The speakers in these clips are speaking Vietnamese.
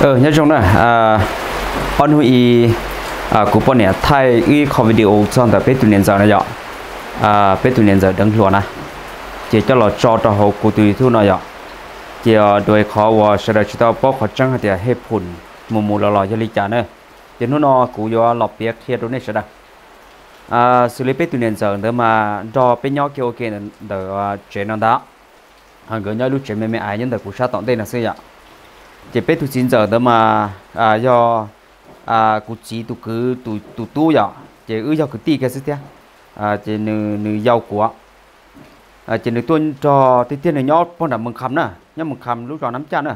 ờ nhớ chung đó à on à, này thay cái khó video trong tập bếp tụi này dọ à bếp tụi nên giờ chỉ cho lo cho cho hậu cụ tụi thu nói chỉ à, đôi khó và sẽ được chúng ta bóc khó phun mù mù lò lò cho lý trả chỉ nó nó cụ do lọc bia kia đối này sẽ đặt xử lý bếp tụi mà do bếp nhỏ kia ok nữa để à, đó hàng gỡ nhau lúc chế mẹ mẹ ai nhân được sát tổng tên là sư dọ chỉ biết tụi chín giờ đó mà à do à cụ chỉ tụi cứ tụi tụi tu vậy chỉ ư cho cứ ti cái gì thế à chỉ nữ nữ giàu của à chỉ nữ tuân cho tí tiên này nhót bọn đã mừng khăm nè nhớ mừng khăm lúc đó nắm chân nè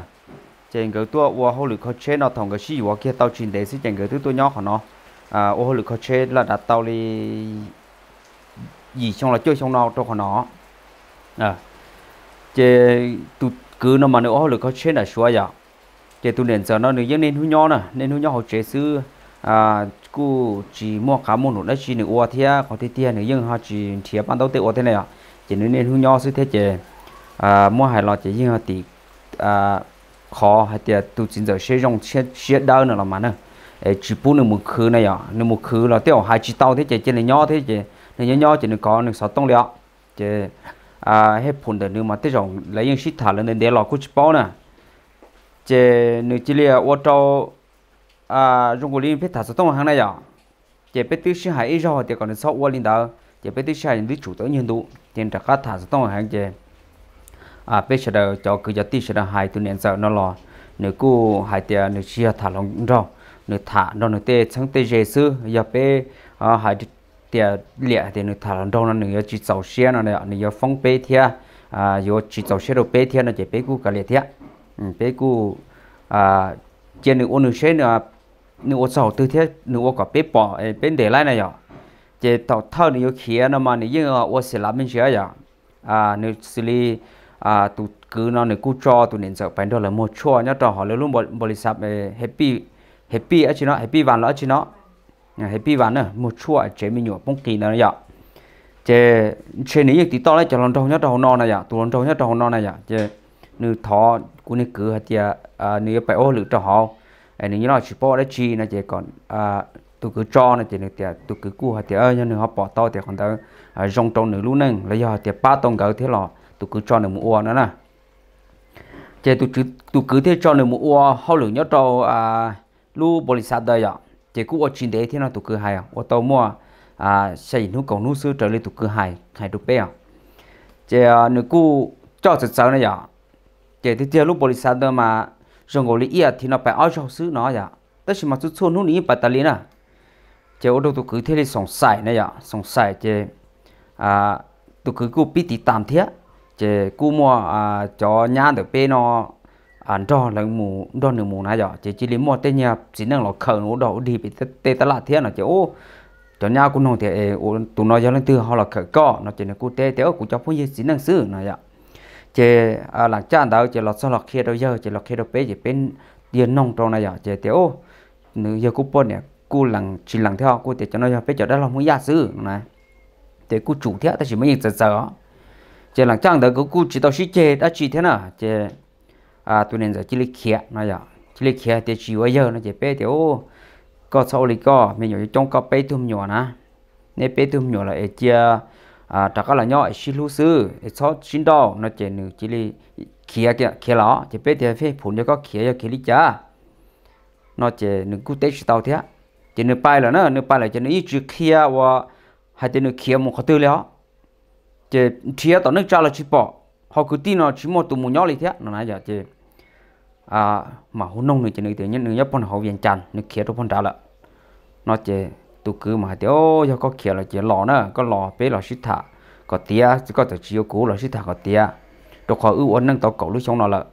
chỉ người tua ô hồ lực khó chế nó thằng cái gì ô kia tao chín đấy sẽ chỉ người thứ tôi nhót của nó à ô hồ lực khó chế là đặt tao đi gì xong là chơi xong nó cho của nó à chỉ tụi cứ nó mà nữa ô hồ lực khó chế là xóa vậy chế tu nền giờ nó nếu nên hu nhau nè nên hu nhau họ chế sư à cú chỉ mua cá mua nụ nó chỉ nụ oa thia có thể tiền nếu nhưng họ chỉ thia ban đầu tê oa thế này à chỉ nếu nên hu nhau sư thế chế à mua hải lọ chế nhưng họ tỷ à khó hay tiền tu chính giờ sẽ dùng chết chết đau nữa là mà nè chỉ bún nửa một khứ này à nửa một khứ là tiêu hai chỉ tao thế chế trên này nhau thế chế này nhau nhau chỉ nửa có nửa sáu tông liệu chế à hết phun được nửa mà tiêu dùng lấy những shit thả lên đến để lọ cút bao nè chế nữ chỉ là ô tô à rung gùi biết thả số tông hàng này à chế biết tư sinh hải rồi thì còn sáu ô linh đó chế biết tư sinh hải đứa chủ tới nhân đủ trên trạc cá thả số tông hàng chế à biết sẽ đầu cho cứ giờ tí sẽ đầu hải tu niệm sợ nó lo nữ cô hải tiền nữ chia thả lòng rồi nữ thả nó nữ tê sáng tê dễ sư giờ bé à hải tiền lẹ thì nữ thả lòng rồi nữ chỉ sầu xe nó này nữ phong bê thia à giờ chỉ sầu xe đồ bê thia nó chế bê cú cả lẹ thia bé ừ, cụ à trên nữ ôn nữ xe nữa nữ ôn sầu tư thế nữ ôn có bé bỏ bên để lại này nhở. chỉ tàu thao nữ kia nó mà nữ yên ở ờ, ôn sẽ làm bên xe rồi à nữ xử lý à tụ cứ nó nữ cụ cho tụ nên sợ phải đó là một chua nhá trò họ luôn bỏ bỏ lịch sập happy happy ở chỗ nó happy vàng nó chỗ à, nó happy vàng nữa một chua chế mình nhổ bông kỳ nữa nhở. chế chế này yên tí to lại cho lần trâu nhá trâu non này rồi tụ lần trâu nhá trâu non này rồi chế nửa thọ cú này cứ hạt giờ nếu phải ô lử cho họ nếu như nó chỉ bỏ đấy chi nó chỉ còn tôi cứ cho nó chỉ được tiền tôi cứ cua hạt giờ nhưng họ bỏ to thì còn tới rong trong nửa lúc nè là do tiền ba tông gạo thế lò tôi cứ cho nửa mua nữa nè chỉ tôi cứ tôi cứ thế cho nửa mua họ lử nhớ cho lu bồ lì sát đây ạ chỉ cú ở trên đấy thế là tôi cứ hay ô tàu mua à xây nút cầu nút xưa trở lên tôi cứ hay hay được bé chỉ nửa cú cho thật sự này ạ chỉ thì tiêu lúc bồi sao đó mà rồng gỗ lý à thì nó phải ao cho xứ nó vậy à. tất nhiên mà chút xôn nó lý phải ta lý nè chỉ ô tô tôi cứ thế đi sòng sài này vậy à. sòng sài chỉ à tôi cứ cố biết thì tạm thế chỉ cố mua à cho nhà được bên nó ăn cho là mù đó nửa mù này vậy chỉ chỉ lấy mua tên nhà chỉ năng là khờ nó đổ đi bị tê tê là thế nó chỉ ô cho nhà cũng nông thì tụi nó cho lên từ họ là khờ co nó chỉ là cô tê tê ô cũng cho phụ gì chỉ năng xứ này vậy chế à, là cho anh đâu chế lọt xong lọt kia đâu giờ chế lọt kia đâu bé chế bên tiền nông trong này giờ chế tiểu nữ giờ cũng bôn nè cú lằng chỉ lằng theo cú thì cho nó bé cho đã là muốn giả sư này để cú chủ thế ta chỉ mới nhìn sờ sờ chế lằng trang đó cú chỉ tao xí chế đã chỉ thế nào chế à tôi nên giờ chỉ lấy kia này giờ chỉ lấy kia thì chỉ bây giờ nó chế bé ô có sau này có mình nhớ trong có bé thùng nhỏ nè nè bé thùng nhỏ là chia à trả cái là nhỏ xin lưu sư số xin đo nó chỉ nữ chỉ li khía kia khía lọ chỉ biết thì phải phun cho có khía cho khía đi cha nó chỉ nữ cụ tế chỉ tao thế chỉ nữ bay là nó nữ bay là chỉ nữ ít chữ kia và hay chỉ nữ khía một cái tư liệu chỉ khía tao nước cha là chỉ bỏ họ cứ tin nó chỉ một tụ một nhỏ lý thế nó nói giờ chỉ à mà hôn nông nữa chỉ nữ tự nhiên nữ nhấp bọn họ viện chăn nữ khía đâu bọn trả là nó chỉ tu cứ mà thì ô giờ có kia là chỉ lò nữa có lò bé lò xí thả có tía chỉ có thể chiếu cũ lò xí thả có tía đồ khó ưu ấn nâng tàu cậu lúc xong nó là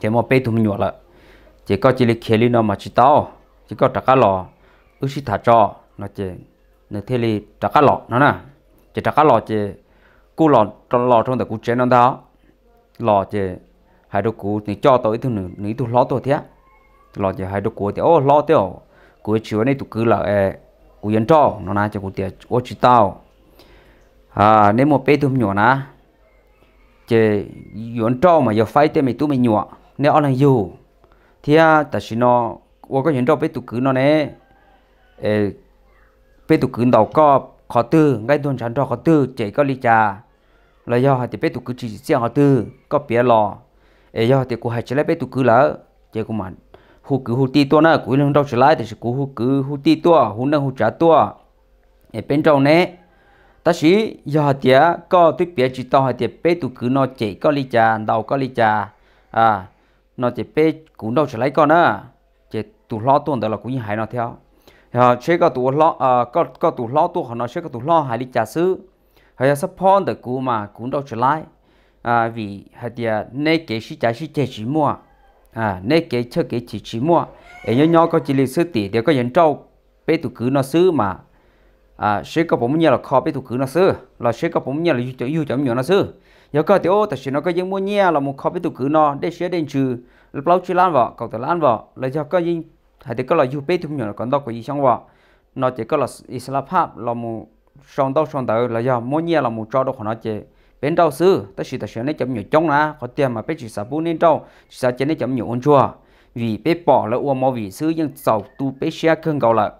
chỉ mà bé thùng nhựa là chỉ có chỉ lịch kia li nó mà chỉ tao chỉ có trắc lò ưu xí thả cho nó chỉ nó thế li trắc lò nó nè chỉ trắc lò chỉ cú lò trong lò trong tàu cú chén nó đó lò chỉ hai đồ cú thì cho tôi thứ nữa nữa tôi lò tôi thế lò chỉ hai đồ cú thì ô lò tiêu cú chiều này tôi cứ là u yên cho nó na cho cụ tiệt ô chỉ tao à nếu mà bé tụm nhỏ na chế yên cho mà giờ phải tên mình tụm mình nhỏ nếu ở lại dù thì à ta xin nó ô có yên cho bé tụ cứ nó nè bé tụ cứ đầu có khó tư ngay tuần sản cho khó tư chế có lý trà là do thì bé tụ cứ chỉ riêng khó tư có bia lò ấy thì cô hai chế lấy bé tụ cứ lỡ chế của mình hú cứ hú ti tua na cúi lên đâu trở lại thì cú hú cứ hú ti tua hú nâng hú trả tua ở bên trong này ta sĩ giờ tiệt có tuyết bia chỉ tao hay tiệt bé tụ cứ nó chạy có ly trà đầu có ly trà à nó chạy bé cũng đâu trở lại con á chạy tụ lo tuần đó là cũng như hại nó theo à chế có tụ lo à có có tụ lo tụ họ nó chế có tụ lo hại ly trà xứ hay sắp phon được cú mà cũng đâu trở lại à vì hay tiệt nay kế sĩ trả sĩ chạy chỉ mua à nè cái chơi cái chỉ chỉ mua ấy nhỏ nhỏ có chỉ lịch sử tỷ đều có nhận trâu bê tụ cứ nó xứ mà à sẽ có bỗng nhiên là kho bê tụ cứ nó xứ là sẽ có bỗng nhiên là chỗ yêu chấm nhỏ nó xứ giờ có ô tại sao nó có những mua nhia là một kho bê tụ cứ nó để sẽ đến trừ lúc lâu chưa lan vào cầu tự lan vào là do có những hay thì có là yêu bé tụ nhỏ là còn đâu có gì xong vào nó chỉ có là islam pháp là một song đâu song tự là do mua nhia là một trâu đâu của nó chơi bên đầu sư ta chỉ ta sẽ lấy chấm nhiều trong là có tiền mà bên chỉ sa bu nên đâu chỉ sa chén lấy chấm nhiều hơn chua vì bên bỏ là uo vì sư nhưng sau tu bên xe cơn gạo là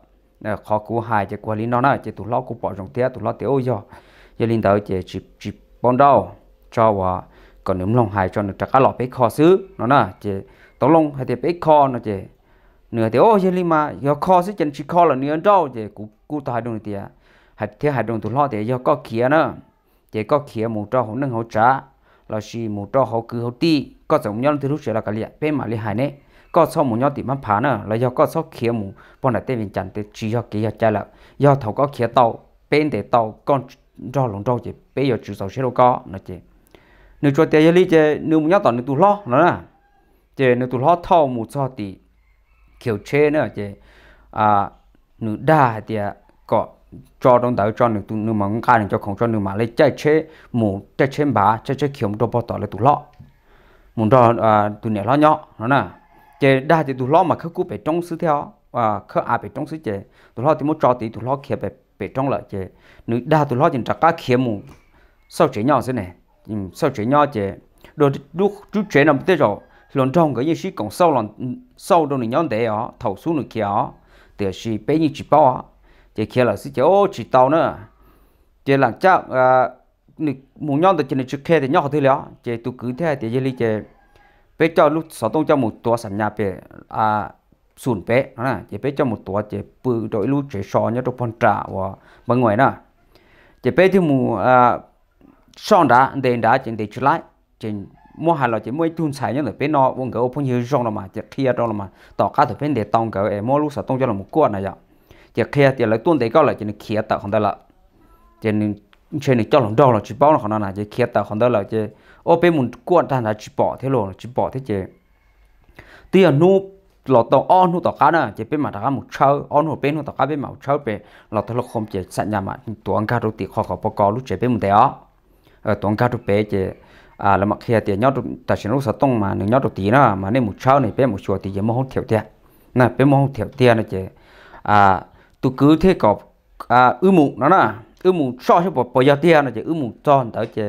ờ, khó cứu hài cho quản lý nó nè cho tụ lo cũng bỏ trong thế tụ lo tiêu rồi giờ linh đầu chỉ chỉ chỉ bọn đâu cho và còn nếu lòng hài cho được chắc cá lọ bên kho sư nó nè chỉ tông lòng hay thì bên kho nó chỉ nửa thì ô giờ linh mà giờ kho sư chân chỉ kho là nửa đâu chỉ cú cú tài đồng thì à hạt thế hạt đồng tụ lo thì giờ có kia nữa chỉ có khía một trò hậu nâng hậu trả là chỉ một trò hậu cứ hậu ti có giống nhau thì lúc sẽ là cái liệt bên mà liệt hại nè có số một nhau thì mắm phá nữa là do có số khía một bọn là tên mình chẳng để chỉ do kia cha là do thầu có khía tàu bên để tàu con do lòng trâu chỉ bây giờ chủ sầu sẽ đâu có nó chỉ nếu cho tiền lý chỉ nếu một nhau tàu nếu tụ lo nó nè chỉ nếu tụ lo thâu một số thì kiểu chế nữa chỉ à nếu đa thì à, có cho đông đảo cho được tụi nương mà ngai được cho không cho nương mà lấy chạy chế mù chạy chế bà chạy chế kiếm đồ bao tỏ lấy tụi lọ muốn đó à tụi nè lọ nhỏ nó nè chế đa thì tụi lọ mà khắc cú phải trong sứ theo à khắc à phải trong sứ chế tụi lọ thì muốn cho tí tụi lọ kia về về trong lợi chế nữ đa tụi lọ thì chắc cá kiếm mù sau chế nhỏ thế này sau chế nhỏ chế đồ lúc chú chế nằm tới rồi lần trong cái gì sĩ còn sau lần sau đâu này nhóm để ó thầu xuống được kia ó thì là sĩ bé như chỉ bao chỉ kia là xí chỉ ô chỉ tàu nữa chỉ là chắc à, à muốn nhon thì chỉ này trước kia thì nhon thì léo chỉ tôi cứ thế thì chỉ lý chỉ bé cho lúc sáu tông cho một tua sẵn nhà bé à sùn bé nè chỉ bé cho một tua chỉ bự đội lúc chỉ so nhau trong phần trả và bên ngoài nè chỉ bé thì mù à sòn đá đền đá chỉ để chữ lại chỉ mua hàng là chỉ mua thun xài nhớ rồi bé nó vốn gấu phong nhiều rong rồi mà chỉ kia rong rồi mà tỏ cá thì bé để tông gấu em mua lúc sáu tông cho là một cuộn này vậy chỉ kia chỉ lại tuôn đấy cao là chỉ nên kia tạo không đó là chỉ nên chỉ nên cho lòng đau là chỉ bao là không đó là chỉ kia tạo không đó là chỉ ô bên muốn quan ta là chỉ bỏ thế rồi chỉ bỏ thế chỉ tiền nu lọt tàu on nu tàu cá nè chỉ bên mà tàu cá một chảo, on hồ bên nu tàu cá bên mà một chảo, bên lọt tàu lộc không chỉ sẵn nhà mà tuần cá đầu tiệt khó khó bao cao lúc chỉ bên mình đấy á ờ, ở tuần cá đầu bé chỉ à là mặc kia tiền nhót ta chỉ lúc sao tông mà nếu nhót đầu tí nè mà nên một chảo này bên một chuột thì giờ mua hốt thiểu tiền nè bên mua hốt thiểu tiền nè chỉ à tôi cứ thế cọp à ư mù nó nè ư mù cho chứ bỏ bỏ giờ tiền là chỉ ư mù cho đó chỉ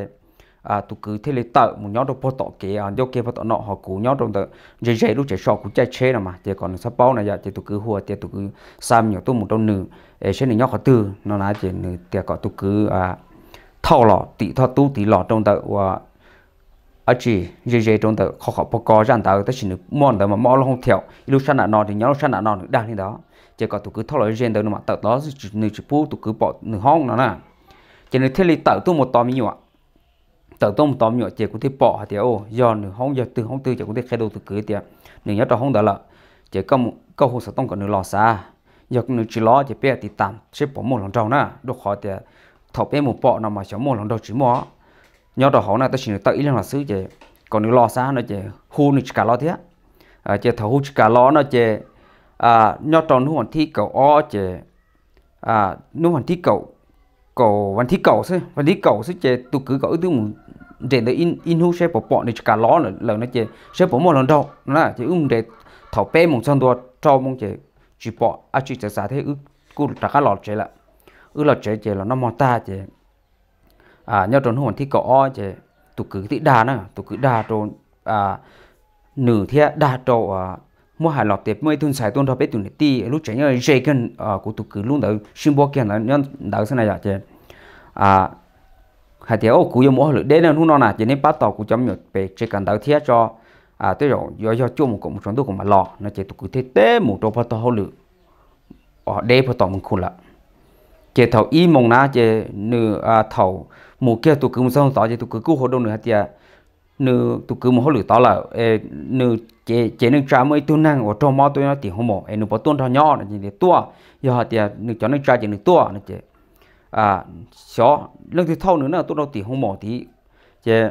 à tôi cứ thế lấy tợ một nhóm đồ bỏ tọ kia à do kia bỏ tọ nọ họ cú nhóm đâu tợ dễ dễ lúc chạy sọ cũng chạy chế nào mà chỉ còn sắp bao này giờ thì tôi cứ hùa thì tôi cứ xăm nhỏ tôi một đâu nữ ấy sẽ nhóm họ tư nó nói chỉ nữ chỉ có tôi cứ à thao lọ tị thao tú tị lọ trong tợ và ở chỉ dễ dễ trong tợ khó khó bỏ co ra tợ tới chỉ nữ mòn tợ mà mò nó không theo lúc sáng nọ thì nhóm sáng nọ đang như đó chỉ có tụ cứ thâu lại gen đâu mà tạo đó nửa chỉ pu tụ cứ bỏ nửa hông nó nè chỉ nửa thế lý tạo tu một tòm ạ tạo tu một tòm nhọ chỉ có thể bỏ thì ô do nửa hông do từ hông từ chỉ có thể khai đầu tụ cứ thì nửa nhớ trong hông đó là chỉ có một câu hồ sở tông còn nửa lò xa do nửa chỉ lò chỉ biết thì tạm xếp bỏ một lần trong nè đồ khó thì thọc em một bỏ nào mà chấm một lần đầu chỉ mỏ nhớ đó hông này tôi chỉ nửa tự ý là xứ chỉ còn nửa lò xa nó chỉ hu nửa chỉ cả lò thế à chỉ thầu hu chỉ cả lò nó chỉ à nhọ tròn nu hoàn thi cầu o chế à nu hoàn thi cầu cầu hoàn thi cầu xí hoàn thi cầu xí chế tôi cứ cầu tư mù để để in in hút sẽ bỏ bỏ để cả ló là lần nó chế sẽ bỏ một lần đầu là chế ung để thảo bé một trăm đua cho mong chế chỉ bỏ à chỉ chế xả thế ư cụ trả cả lọ chế là ư lọ chế chế là nó mò ta chế à nhọ tròn nu hoàn thi cầu o chế tôi cứ thị đà nữa tôi cứ đà tròn à nửa thế đà tròn à, mua hà lọt tiệp mới thun xài tuôn thọp bế tuần ti lúc trẻ nhớ dây cân ờ, à của tụ cứ luôn đầu xin bỏ kia là nhân đào thế này vậy à hay tiệp ô cú yêu mua lựa đến là lúc nó nè à, cho nên bắt tàu của chấm nhật về chỉ cần đào thiết cho à tôi rồi do do chung một cụm một trong tôi cũng mà lọ nó chỉ tụ cứ thế tế một chỗ bắt tàu lựa ở đây bắt tàu mình khôn lắm chỉ thầu y mong na chỉ nửa à, thầu một kia tụ cứ một xong tàu chỉ tụ cứ cứu hộ đâu nữa tiệp nữ tụ cứ một hồi lửa to là nữ chế chế nước trà mới tu năng ở trong mò tôi nó thì không mỏ nữ bỏ tuôn thọ nhỏ là chỉ tua giờ họ thì à, nữ cho nước trà chỉ nữ tua nữ chế à xó lần thì thâu nữa là tôi đâu thì không mỏ thì chế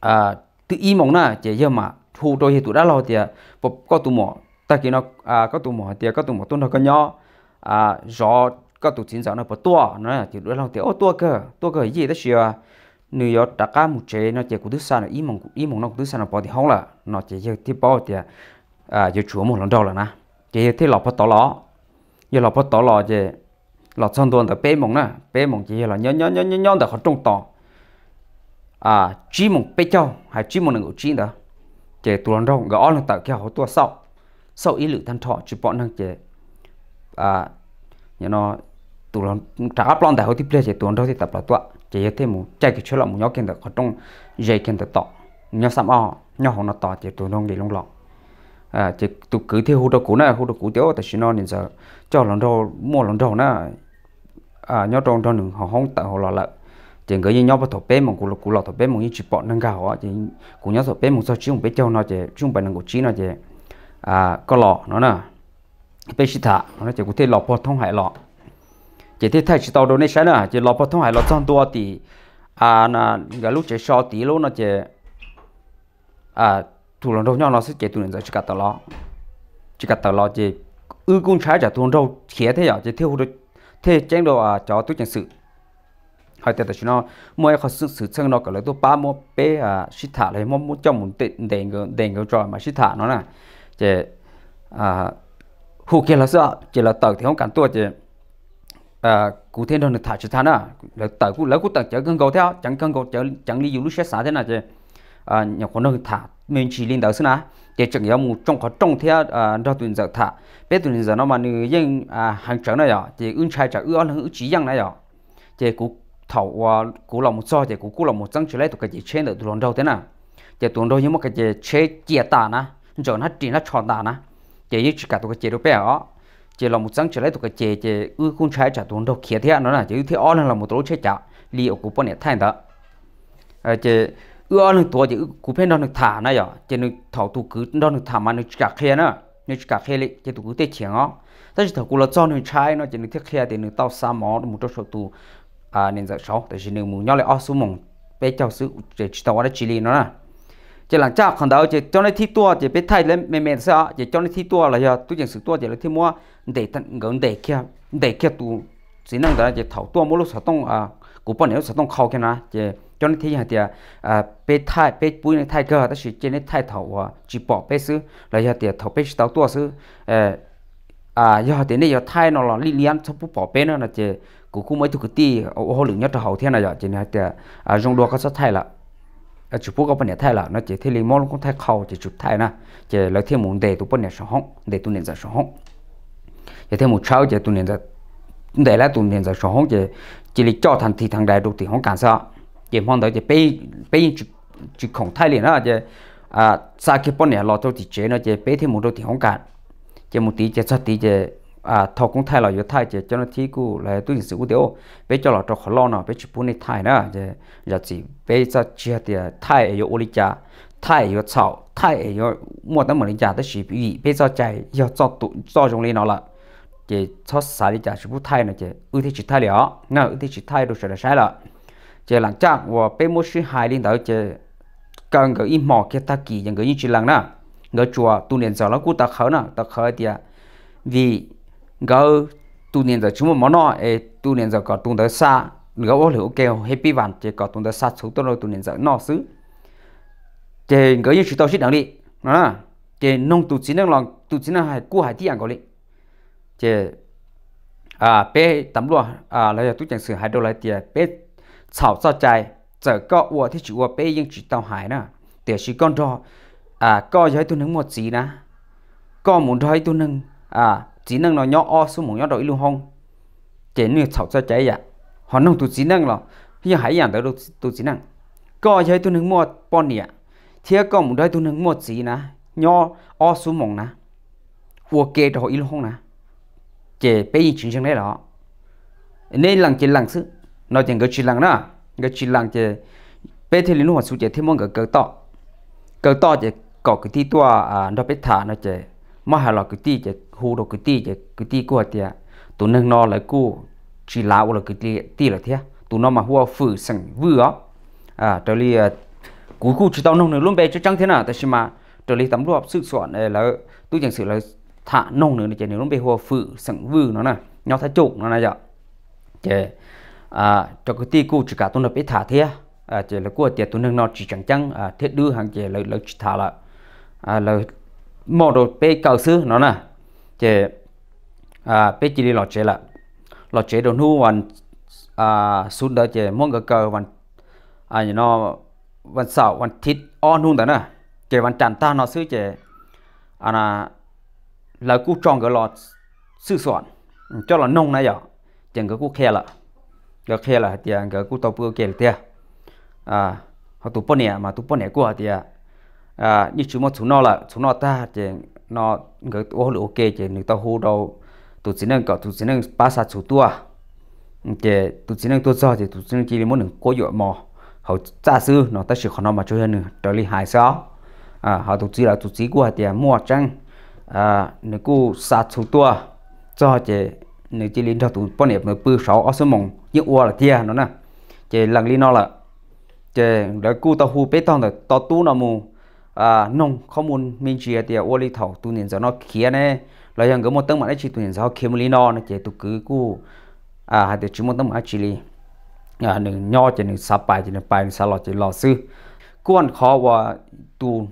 à tự y mong na chế giờ mà thu tôi thì tụ đã lo thì à, bỏ có tụ mỏ ta kia nó à có tụ mỏ thì à, có tụ mỏ tuôn thọ con nhỏ à rõ có tụ chính giáo nó bỏ tua nó là chỉ đứa lo thì ô tua cơ tua cơ gì đó xìa nếu yo ta cá một chế nó chế cũng thứ xa nó im mong im mong nó thứ xa nó bỏ thì không là nó chế giờ thì bỏ thì à giờ chúa một lần đầu là na chế thì lọp tỏ lọ giờ lọp tỏ lọ chế lọt xong tuần tới bê mong na bê mong chế là nhớ nhớ nhớ nhớ nhớ được họ trung tỏ à chỉ mong bé cho hay chỉ mong người chỉ đó chế tụi lần đầu gọi là tạo kia họ tua sau sau ý lự thanh thọ chỉ bọn năng chế à như nó tụi lần trả lần tại họ tiếp lên chế tụi lần đầu thì tập lại tua chỉ thế mu chạy cái chỗ lọ mu nhóc kia được họ trong dây kia được tọ nhóc sắm o nhóc họ nó tọ chỉ tụi nó để lông lọ à chỉ tụi cứ thế hụt đồ cũ này hụt đồ cũ tiêu tại xin nó nên giờ cho lần đầu mua lần đầu nè à nhóc trong trong đường họ không tại họ lọ lợ chỉ người như nhóc bắt thổ bé mong cũ cũ lọ thổ bé mong như chỉ bỏ nâng cao á, chỉ cũ nhóc thổ bé mong sao chứ không bé cho nó chỉ chung bạn năng của chí nó chỉ à có lọ nó nè bé xịt thả nó chỉ có thể lọ bỏ thông hải lọ chỉ thấy thay chỉ tàu này donation nữa chỉ lọp thông hải lọp trong tua thì à na cái lúc chỉ so tí luôn nó chỉ à thủ lần đâu nhau nó sẽ chỉ tụi người chỉ cả tàu lo chỉ cả tàu lo chỉ ư cũng trái trả tuần đầu khía thế à chỉ thiếu được thế tránh đồ à cho tôi chẳng sự hỏi tại tại nó mỗi khó sự sự chân nó cả lấy tôi ba mua bé à sĩ thả lấy mua mua trong một tiền đền cái đèn cái trò mà sĩ thả nó là chỉ à hù kia là sợ chỉ là tàu thì không cần tua chỉ à cụ thể nó thả cho thà nè lấy tờ lấy lỡ cụ tờ chở cân cầu theo chẳng cân cầu chở chẳng lý dụ lúc xét xả thế nào chứ à nhà con nó thả mình chỉ lên đầu xin nà để chẳng yếu một trong khó trong theo à ờ, đó tuần giờ thả bé tuần giờ nó mà nữ dân à hàng trở này à thì ưng trai trả ưa là ưng chỉ dân này à thì cụ thầu và cụ lòng một do thì cụ cụ lòng một trắng trở lại tụi cái gì trên được tuần đâu thế nào thì tuần đâu nhưng mà cái gì chế chia tà nè rồi nó chỉ nó tròn tà nè thì chỉ cả tụi cái chế đó bé à chỉ là một sáng trở lại tụi cái chế chế ư con trái trả tuần đầu kia thế nó là chỉ thế ở là một tổ chế trả liệu của bọn này thay đó à chế ư ở là tuổi chỉ của bên đó được thả này rồi chế được thảo tụ cứ đó được thả mà được trả kia nữa nó cả kia lệ chế tụ cứ tết chiến ó tất nhiên thảo cũng là do người trai nó chế được thiết kia thì được tao xa mỏ một trong số tụ à nên giờ sáu tại vì nếu muốn nhau lại ở số mỏng bé cháu sự để tao ở đây chỉ nó nè จะหลังจากขันดาวจะเจ้าหน้าที่ตัวจะไปไทยแล้วไม่เมนซะจะเจ้าหน้าที่ตัวอะไรตัวอย่างสุดตัวจะเลยที่มัวเด็กตั้งเงินเด็กแค่เด็กแค่ตัวสีนั่งแต่จะเถ่าตัวมัวรูลสึกต้องอ่ากูป้อนเนี่ยรู้สึต้องเข้าแค่นะจะเจ้าหน้าที่อย่างเดียวอ่าไปไทยไปปุ้ยในไทยก็แต่สิเจนีนไทยเถ่าว่าจีบอไปซื้อแล้วยาเดียวเถ่าไปสุ่ตัวซื้อเอ่ออ่าอย่าเดียวเนีอย่าไทยเนาะลิเลียนชอบผู้ปอเป็นนะเจากูคุ้มไม่ถุกทีโอ้โหหงยอดยเขาเท่านั้นยาเจเนี่ยเจ่อ่าจงดัวก็จะไทยละ Ờ, chỉ có các bạn thấy là nó chỉ thấy liền mong cũng thấy khâu chỉ chụp thấy na chỉ lấy thêm một đề tụi bạn nhà sống để tụi nền giờ sống chỉ thêm một cháu chỉ tụi nền giờ để là tụi nền giờ sống chỉ chỉ lấy cho thằng thì thằng đại đồ thì không cản sao chỉ mong đợi chỉ bây bây chỉ chỉ không thấy liền đó chỉ à xa khi bọn nhà lo tôi thì chế nó chỉ bây thêm một đồ thì không cản chỉ một tí chỉ cho tí chỉ à thầu cũng thay là yếu thay chỉ cho nó thi cú là tôi sự của tiêu bé cho là cho khó lo nào bé chụp bún này thay nữa giờ dạ, giờ dạ chỉ bé cho chia thì thay ở yếu cha thay yếu chảo thay ở yếu mua tấm mình cha đó chỉ bị bé cho chạy yếu cho tụ cho trong lên nó là chỉ cho xả đi cha chụp thay nữa chỉ ưu thế chỉ thay liệu nè ưu thế chỉ thay được sẽ là sai là chỉ lần trước và bây mua sỉ hai lên đầu chỉ cần cái im mỏ kia ta kỳ những cái như chỉ lần nè người chùa tu niệm giờ nó cũng ta khởi nè ta khởi thì vì gỡ tu niên giờ chúng mà nó e tu niên giờ có tu tới xa gỡ ô liu kêu happy vàng chỉ có tu tới xa số tôi tu niên giờ nó xứ chỉ gỡ như chúng tôi xịt đằng đi à chỉ nông tu chỉ năng lòng tu chỉ năng hay cua hay tiang có đi chỉ à bé tấm luôn à là tu chẳng sửa hai đô lại tiền bé chảo sao chạy giờ có uo thì chỉ uo bé nhưng chỉ tàu hải nè để chỉ con đó à có giới tu nâng một gì nè có muốn thấy tu nâng à chỉ năng nó nhỏ o xuống một nhỏ đổi luôn không chỉ như thảo cho cháy vậy họ nông tụi chỉ năng là như hãy dạng tới tụi chỉ năng có chơi tôi nâng mua bọn nè thế có một đôi tôi nâng mua gì nè nhỏ o xuống một nè ua kê cho họ luôn không nè chỉ bây giờ chuyển sang đấy đó nên lần chỉ lần sự nói chuyện có chỉ lần đó cái chỉ lần chỉ bây thì lúc hoa số chỉ thêm mong cái cờ to cờ to chỉ có cái thi tua à nó biết thả nó chỉ mà hà lo cái ti chè hù đồ cái ti chè cái ti của tiệt tụi nâng nó lại cú chỉ lão là cái ti ti là thế tụi nó mà hùa phử sẵn vừa à trở li à, cú cú chỉ tao nông nữa luôn bé cho chẳng thế nào tại sao mà trở li tấm luộc sự soạn à, là tôi chẳng sự là thả nông nữa chè nếu luôn bé hùa phử sẵn vừa nó nè nó thái trộn nó này giờ dạ. à cho cái ti cú chỉ cả tụi nó bé thả thế à chè là của tiệt tụi nâng nó chỉ chẳng chẳng à thiết đưa hàng chè là là thả là à là mò đồ bê cầu sư nó nè à, chế à bê chỉ đi lọt chế là lọt chế đồ nu hoàn à xuống đó chế mong cái cầu hoàn à như nó hoàn sảo hoàn thịt on luôn đó nè chế hoàn tràn ta nó sư chế à là là cú tròn cái lọt sư soạn cho là nông này giờ chẳng cái cú khe là cái khe là thì cái à, cú tàu bưu kẹt tiền à họ tụ bón nè mà tụ bón nè của tiền à như chúng mà chúng nó là chúng nó ta thì nó người ô lũ ok thì người ta hô đâu tụi chỉ nên có tụi chỉ nên ba sát chủ tua thì tụi chỉ nên tua do thì tụi chỉ nên chỉ muốn đừng cố dội mò họ giả sư nó ta chỉ còn nó mà cho nên trở lại hại sao à họ tụi chỉ là tụi chỉ qua thì mua trang à người cô sát chủ tua cho thì người chỉ liên cho tụi bọn em nó bự sáu ở số mông như ua là thia nó nè thì lần đi nó là thì để cô ta hô bê tông rồi tao tu nó mù À, nông không muốn mình chia thì ô li thảo tu niệm giáo nó khía nè là hàng cái một tấm mà nó chỉ tu niệm giáo kia một lý nó nó chỉ tu cứ cú à hai đứa chỉ một tấm mà chỉ li à nương nho chỉ nương sạp bài chỉ nương bài nương sáp lọ chỉ lọ sư quan khó và tu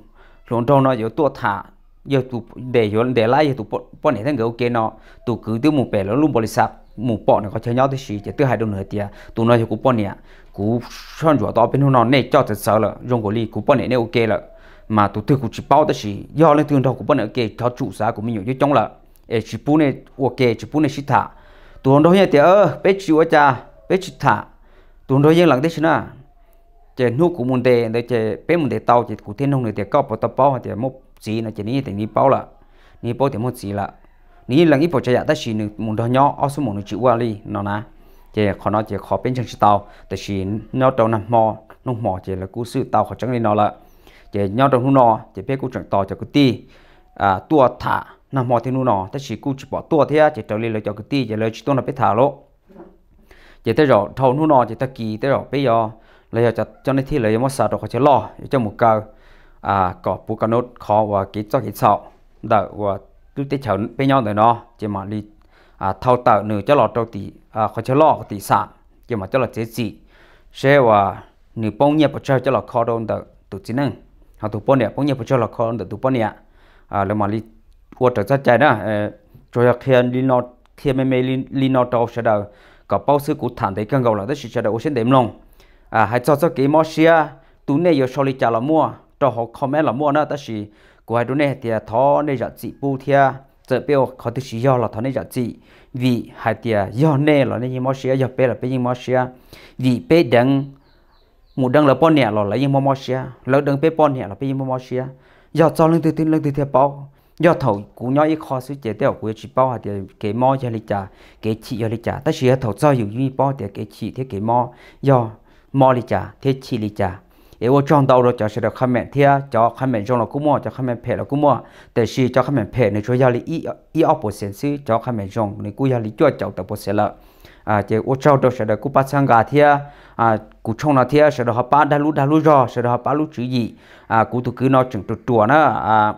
lộn trong nó yếu tua thả yếu tu để, yếu để lại yếu tu bọn này thằng cái ok nó tu cứ tiêu một bể nó luôn bồi sáp mù bọ này có chơi nhau tới gì chỉ tiêu hai đồng nửa tiền tu nói cho cụ bọn này cụ chọn chỗ đó bên nó nè, cho thật sợ là dùng của ly cụ bọn này nè ok là mà tổ tôi cũng chỉ báo đó là do lên thường đó của bọn này kể cho chủ xã của mình nhớ trong là ấy chỉ bún này ok chỉ bún này chỉ thả tổ nó đó hiện thì ơ bé ở cha bé chỉ thả tổ tụi đó hiện lặng thế chứ na chỉ nuốt của mình đề để chế bé mình đề tàu chế của thiên nông này thì có bao tập bao thì một gì là chế ní thì ní bao là ní bao thì một gì là ní là ít bao chạy ta chỉ mình đó nhỏ ở số mình chịu qua đi nó na chế khó nói chế khó bên chân chỉ tàu แต่ chỉ nó đầu nằm mò nó mò chế là cú sự tàu khó chẳng đi nó là chế nhau trong nó chế biết cũng chẳng to cho cái ti à tua thả nằm mò thì nó ta chỉ cũng chỉ bỏ tua thế chế trở lên lời cho cái ti chế lời chỉ tua là biết thả lỗ chế thế rồi thâu thầu nó chế ta kỳ thế rồi bây giờ lấy cho cho nên thì lấy mất sao rồi chế lo cho một cơ à có bù cái nốt khó và kỹ cho kỹ sợ đợi và cứ tiếp theo bên nhau rồi nó chỉ mà đi à thâu tạo nửa cho lọt đầu tỷ à khó chế lo tỷ sản chỉ mà cho là chế gì sẽ và nửa bông nhẹ bỏ cho cho lọt khó đôn đợi tụt chín nâng họ tụ bón nè bón nhiều cho là con được tụ bón nè à là mà li quật trở rất chạy đó cho ờ, là khi li nó khi mấy mấy li li nó đâu sẽ đâu có bao sự cụ thản thấy càng gầu là tất sẽ đâu sẽ đếm long, à hãy cho cho cái mỏ xia tụ này yêu sau li là mua cho họ comment là mua nữa tất sẽ của hai đứa này thì thọ này giờ chỉ bu thia giờ biểu họ thì chỉ do là thọ này giờ chỉ vì hai tia do này là nên mỏ xia do bé là bé nhưng mỏ xia vì bé đằng một đằng là bọn nhẹ là lấy những mò mò xia lỡ đằng bé bọn nhẹ là bé mò mò xia giờ cho lưng từ tin lưng từ thiệp bao giờ thầu cú nhỏ ít khó suy chế tiêu của chỉ bao hạt tiền cái mỏ cho lịch trả cái chị cho lịch trả tất nhiên thầu cho dùng như bao thì cái chị thế cái mỏ, giờ mỏ lịch trả thế chị lịch trả yếu vô trong đầu rồi cho sẽ được comment thia cho comment trong là cũng mua cho comment phe là cũng mua để si cho comment phe này cho giao lý ý ý opposite chứ cho comment trong này cũng giao lý cho cháu tập sen lợ à chế ô châu đó sẽ được cúp bắt sang gà thia à cú trong nó thia sẽ được họ bắt đa lú đa lú rồi sẽ được họ bắt lú chữ gì à cú tụ cứ nó chừng tụ chùa nó à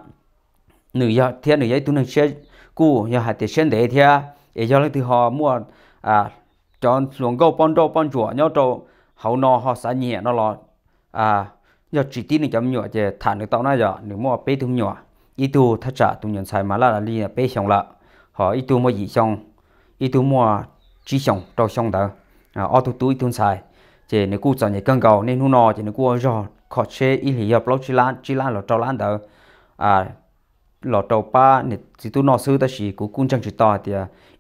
nữ giờ thia nữ giờ tụ nữ sẽ cú giờ hạt tiền sen để thia để giờ lúc thì họ mua à chọn luồng gấu bón đô bón chùa nhau trâu hậu nó họ xả nhẹ nó lo à giờ chỉ tin được chấm nhựa chế thả được tao na giờ nếu mua bê thùng nhựa ít tu thật trả tu nhận sai mà là đi bê xong là họ ít tu mua gì xong ít tu mua À, chỉ xong trâu xong đó ở tu túi tuôn xài chỉ nếu cú chọn những cơn cầu nên hôm nọ chỉ nếu cú rồi khó chế ý lý hợp lối chỉ lan chỉ lan là trâu lan đó à lọ tàu ba nè chỉ tu nọ sư ta chỉ cú cung chẳng chỉ to thì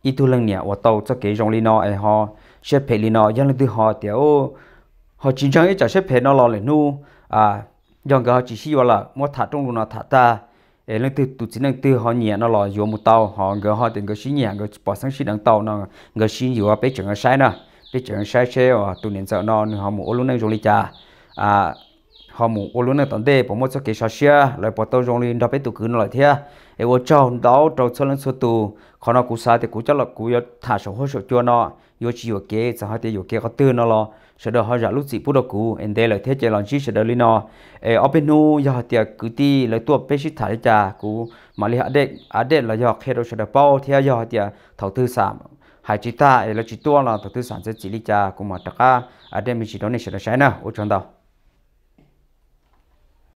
ít à, tu lần nè và tàu cho cái dòng li nọ ai họ xếp phe li nọ dân lên từ họ thì ô họ chỉ chẳng ấy cho xếp phe nó lo lên nu à dân cái họ chỉ xí vào là mua thả trong luôn nó thả ta ấy lần từ tụt chỉ lần từ họ nhẹ nó lò dùa một tàu họ người họ tiền người xí nhẹ người bỏ sang xí đằng tàu nó người gỡ xí dùa bé người sai nè bé chừng sai xe họ tụi nên sợ nó họ mua luôn năng dùng đi trà à họ mua ô luôn năng tận đây bỏ một số cái sao xe lại bỏ tàu dùng đi đó bé tụi cứ nó lại thế ấy vô cho đó trâu cho lần số tụ họ nó cú sai thì cú chắc là cú thả số hỗ trợ cho nó vô chỉ vô kế sao họ thì vô kế họ tư nó lo sau đó họ ra lúc gì bút đầu cũ em đây là thế chế làm chi sau đó lên nó ở ở bên nu giờ tiệc cứ ti lấy tua bê xít thải trà cũ mà lấy ở đây ở đây là giờ khi đó sau đó bao theo giờ tiệc thấu tư sản hai chị ta là chị tua là thấu tư sản sẽ chỉ lý trà cũng mà tất cả ở đây mình chỉ đó này sau đó sai nào ô chọn đâu